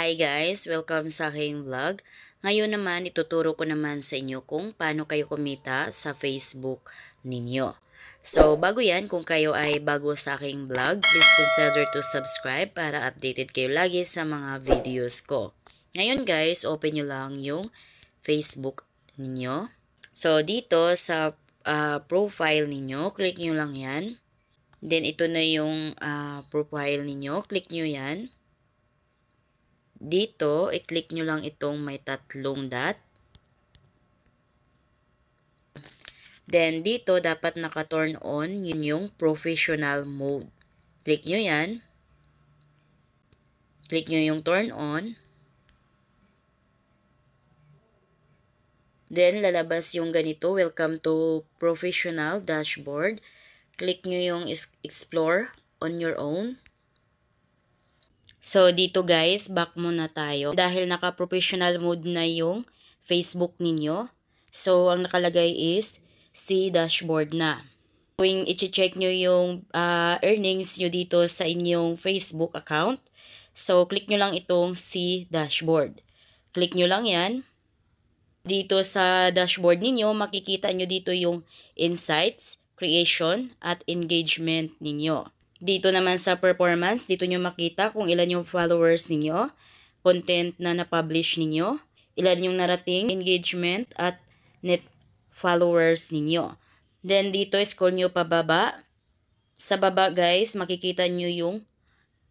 Hi guys! Welcome sa aking vlog. Ngayon naman, ituturo ko naman sa inyo kung paano kayo kumita sa Facebook ninyo. So, bago yan, kung kayo ay bago sa aking vlog, please consider to subscribe para updated kayo lagi sa mga videos ko. Ngayon guys, open nyo lang yung Facebook ninyo. So, dito sa uh, profile ninyo, click nyo lang yan. Then, ito na yung uh, profile ninyo. Click nyo yan. Dito, i-click nyo lang itong may tatlong dot. Then, dito, dapat naka-turn on yun yung professional mode. Click nyo yan. Click nyo yung turn on. Then, lalabas yung ganito, welcome to professional dashboard. Click nyo yung explore on your own. So, dito guys, back muna tayo. Dahil naka-professional mode na yung Facebook ninyo. So, ang nakalagay is si dashboard na. Kung i-check nyo yung uh, earnings nyo dito sa inyong Facebook account, so click nyo lang itong si dashboard. Click nyo lang yan. Dito sa dashboard ninyo, makikita nyo dito yung insights, creation, at engagement ninyo. Dito naman sa performance, dito nyo makita kung ilan yung followers ninyo, content na na-publish ninyo, ilan yung narating, engagement, at net followers ninyo. Then dito, scroll nyo pababa. Sa baba guys, makikita nyo yung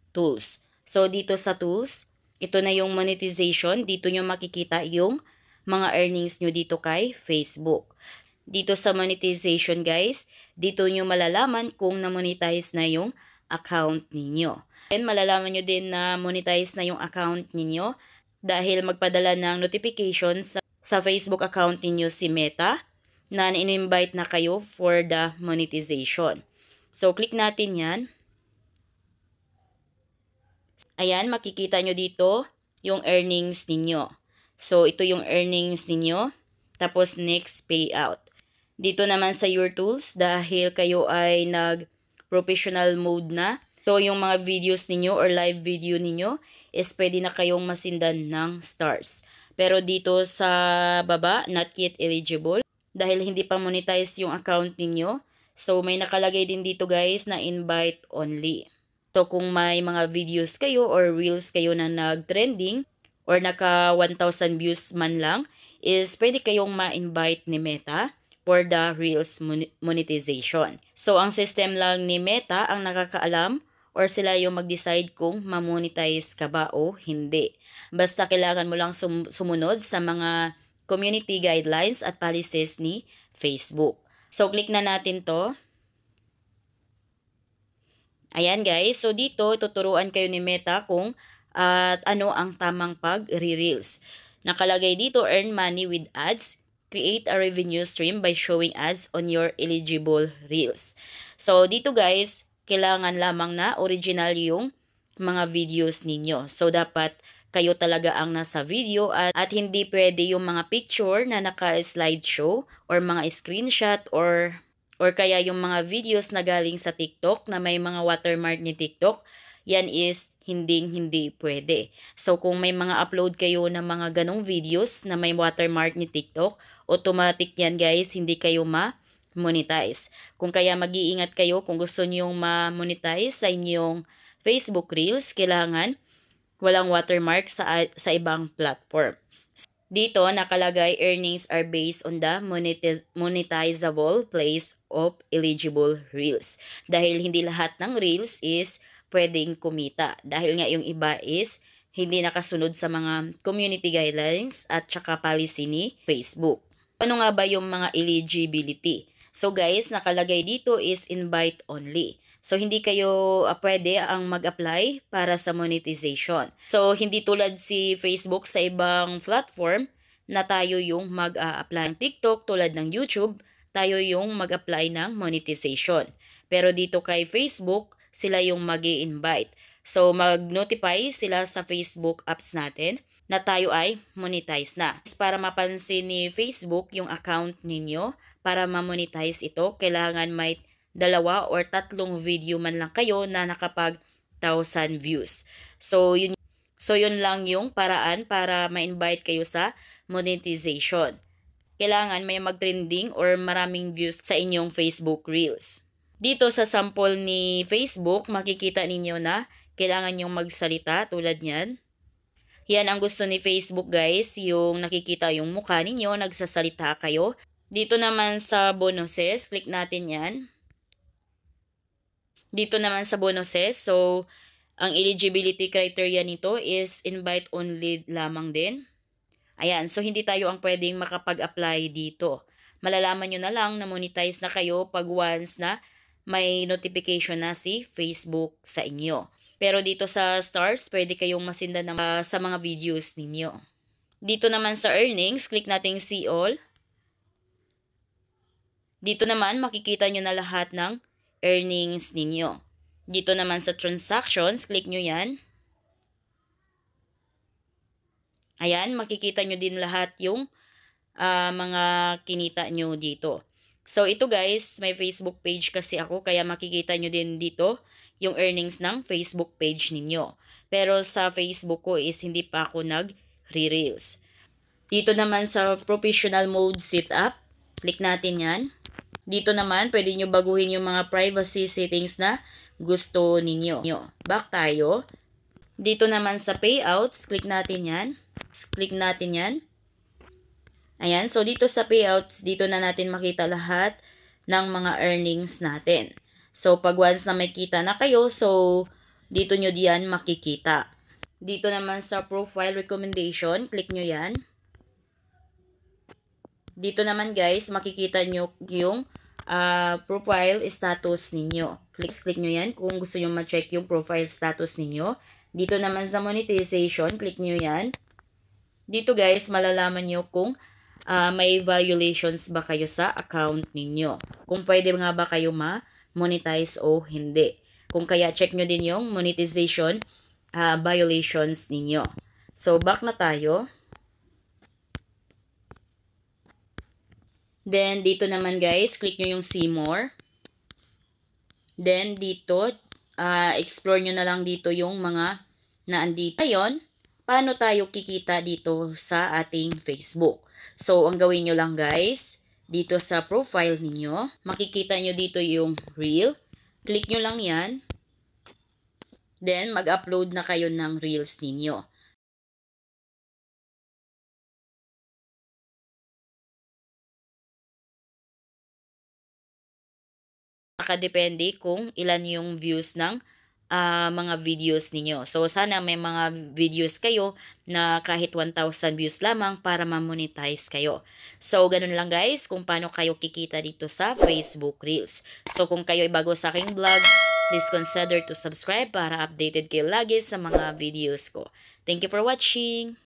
tools. So dito sa tools, ito na yung monetization. Dito nyo makikita yung mga earnings nyo dito kay Facebook. Dito sa monetization guys, dito nyo malalaman kung na-monetize na yung account ninyo. And malalaman nyo din na monetize na yung account ninyo dahil magpadala ng notification sa, sa Facebook account ninyo si Meta na in-invite na kayo for the monetization. So, click natin yan. Ayan, makikita nyo dito yung earnings ninyo. So, ito yung earnings ninyo. Tapos, next payout dito naman sa your tools dahil kayo ay nag professional mode na. So yung mga videos ninyo or live video ninyo is pwede na kayong masindan ng stars. Pero dito sa baba, not yet eligible dahil hindi pa monetize yung account ninyo. So may nakalagay din dito guys na invite only. So kung may mga videos kayo or reels kayo na nag-trending or naka 1,000 views man lang, is pwede kayong ma-invite ni Meta for the Reels monetization. So, ang system lang ni Meta ang nakakaalam or sila yung mag-decide kung ma-monetize ka ba o hindi. Basta kailangan mo lang sum- sumunod sa mga community guidelines at policies ni Facebook. So, click na natin to. Ayan guys, so dito tuturuan kayo ni Meta kung at uh, ano ang tamang pag-reels. Nakalagay dito earn money with ads, create a revenue stream by showing ads on your eligible reels. So, dito guys, kailangan lamang na original yung mga videos ninyo. So, dapat kayo talaga ang nasa video at, at hindi pwede yung mga picture na naka-slideshow or mga screenshot or or kaya yung mga videos na galing sa TikTok na may mga watermark ni TikTok yan is hindi hindi pwede. So kung may mga upload kayo ng mga ganong videos na may watermark ni TikTok, automatic yan guys, hindi kayo ma monetize. Kung kaya mag-iingat kayo kung gusto niyong ma-monetize sa inyong Facebook Reels, kailangan walang watermark sa, sa ibang platform. Dito nakalagay earnings are based on the monetizable place of eligible reels. Dahil hindi lahat ng reels is pwedeng kumita. Dahil nga yung iba is hindi nakasunod sa mga community guidelines at saka policy ni Facebook. Ano nga ba yung mga eligibility? So guys, nakalagay dito is invite only. So hindi kayo uh, pwede ang mag-apply para sa monetization. So hindi tulad si Facebook sa ibang platform na tayo yung mag-apply ng TikTok tulad ng YouTube, tayo yung mag-apply ng monetization. Pero dito kay Facebook, sila yung mag invite So, mag-notify sila sa Facebook apps natin na tayo ay monetize na. Para mapansin ni Facebook yung account ninyo, para ma-monetize ito, kailangan may dalawa or tatlong video man lang kayo na nakapag 1,000 views. So, yun, so yun lang yung paraan para ma-invite kayo sa monetization. Kailangan may mag-trending or maraming views sa inyong Facebook Reels. Dito sa sample ni Facebook, makikita ninyo na kailangan yung magsalita tulad niyan. Yan ang gusto ni Facebook guys, yung nakikita yung mukha ninyo, nagsasalita kayo. Dito naman sa bonuses, click natin yan. Dito naman sa bonuses, so ang eligibility criteria nito is invite only lamang din. Ayan, so hindi tayo ang pwedeng makapag-apply dito. Malalaman nyo na lang na monetize na kayo pag once na may notification na si Facebook sa inyo. Pero dito sa stars, pwede kayong masinda na, ah, sa mga videos ninyo. Dito naman sa earnings, click natin see all. Dito naman, makikita nyo na lahat ng earnings ninyo. Dito naman sa transactions, click nyo yan. Ayan, makikita nyo din lahat yung uh, mga kinita nyo dito. So ito guys, may Facebook page kasi ako kaya makikita nyo din dito yung earnings ng Facebook page ninyo. Pero sa Facebook ko is hindi pa ako nag-re-reels. Dito naman sa professional mode setup, click natin yan. Dito naman, pwede nyo baguhin yung mga privacy settings na gusto ninyo. Back tayo. Dito naman sa payouts, click natin yan. Click natin yan. Ayan, so dito sa payouts, dito na natin makita lahat ng mga earnings natin. So, pag once na may kita na kayo, so, dito nyo diyan makikita. Dito naman sa profile recommendation, click nyo yan. Dito naman guys, makikita nyo yung uh, profile status ninyo. Click, click nyo yan kung gusto nyo ma-check yung profile status ninyo. Dito naman sa monetization, click nyo yan. Dito guys, malalaman nyo kung uh, may violations ba kayo sa account ninyo. Kung pwede nga ba kayo ma-monetize o hindi. Kung kaya check nyo din yung monetization uh, violations ninyo. So back na tayo. Then dito naman guys, click nyo yung see more. Then dito, uh, explore nyo na lang dito yung mga naandito. Ngayon, paano tayo kikita dito sa ating Facebook. So, ang gawin nyo lang guys, dito sa profile ninyo, makikita nyo dito yung reel. Click nyo lang yan. Then, mag-upload na kayo ng reels ninyo. Nakadepende kung ilan yung views ng uh, mga videos ninyo. So sana may mga videos kayo na kahit 1,000 views lamang para ma-monetize kayo. So ganun lang guys kung paano kayo kikita dito sa Facebook Reels. So kung kayo ay bago sa aking vlog, please consider to subscribe para updated kayo lagi sa mga videos ko. Thank you for watching!